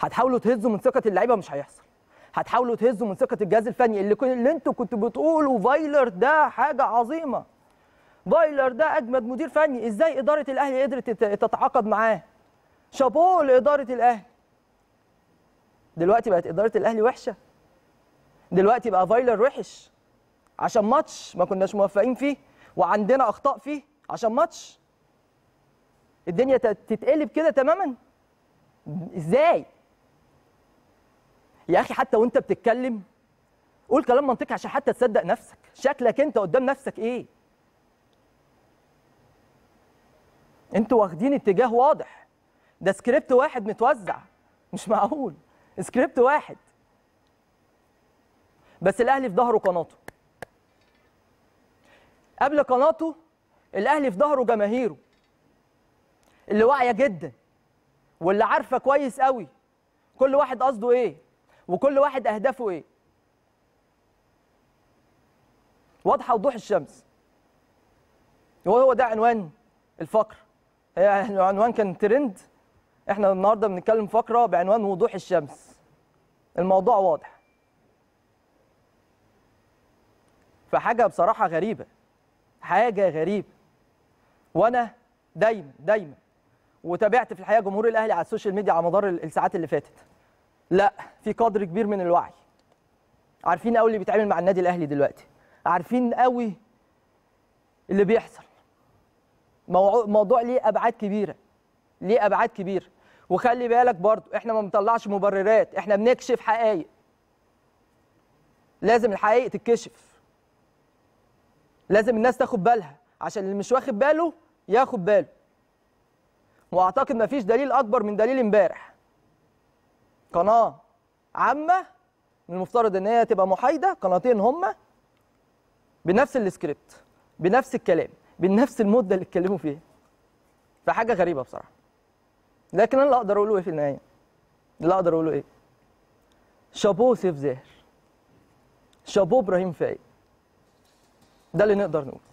هتحاولوا تهزوا من ثقه اللعيبه مش هيحصل هتحاولوا تهزوا من ثقه الجهاز الفني اللي كن... اللي انتوا كنتوا بتقولوا فايلر ده حاجه عظيمه فايلر ده اجمد مدير فني ازاي اداره الاهلي قدرت تتعاقد معاه شابوه لاداره الاهلي دلوقتي بقت اداره الاهلي وحشه دلوقتي بقى فايلر وحش عشان ماتش ما كناش موفقين فيه وعندنا اخطاء فيه عشان ماتش الدنيا تتقلب كده تماما ازاي يا اخي حتى وانت بتتكلم قول كلام منطقي عشان حتى تصدق نفسك شكلك انت قدام نفسك ايه انتوا واخدين اتجاه واضح ده سكريبت واحد متوزع مش معقول سكريبت واحد بس الاهلي في ظهره قناته قبل قناته الاهلي في ظهره جماهيره اللي واعيه جدا واللي عارفه كويس قوي كل واحد قصده ايه وكل واحد اهدافه ايه واضحه وضوح الشمس هو ده عنوان الفقره هي عنوان كان ترند احنا النهارده بنتكلم فقره بعنوان وضوح الشمس الموضوع واضح فحاجه بصراحه غريبه حاجه غريبه وانا دايما دايما وتابعت في الحقيقه جمهور الاهلي على السوشيال ميديا على مدار الساعات اللي فاتت لا في قدر كبير من الوعي عارفين قوي اللي بيتعمل مع النادي الاهلي دلوقتي عارفين قوي اللي بيحصل موضوع ليه ابعاد كبيره ليه ابعاد كبيره وخلي بالك برضو احنا ما بنطلعش مبررات احنا بنكشف حقائق لازم الحقائق تتكشف لازم الناس تاخد بالها عشان اللي مش واخد باله ياخد باله واعتقد ما فيش دليل اكبر من دليل امبارح قناه عامه من المفترض ان هي تبقى محايده قناتين هما بنفس السكريبت بنفس الكلام بنفس المده اللي اتكلموا فيها فحاجه غريبه بصراحه لكن انا اللي اقدر اقوله ايه في النهايه اللي اقدر اقوله ايه شابوه سيف زاهر شابوه ابراهيم فايق ده اللي نقدر نقوله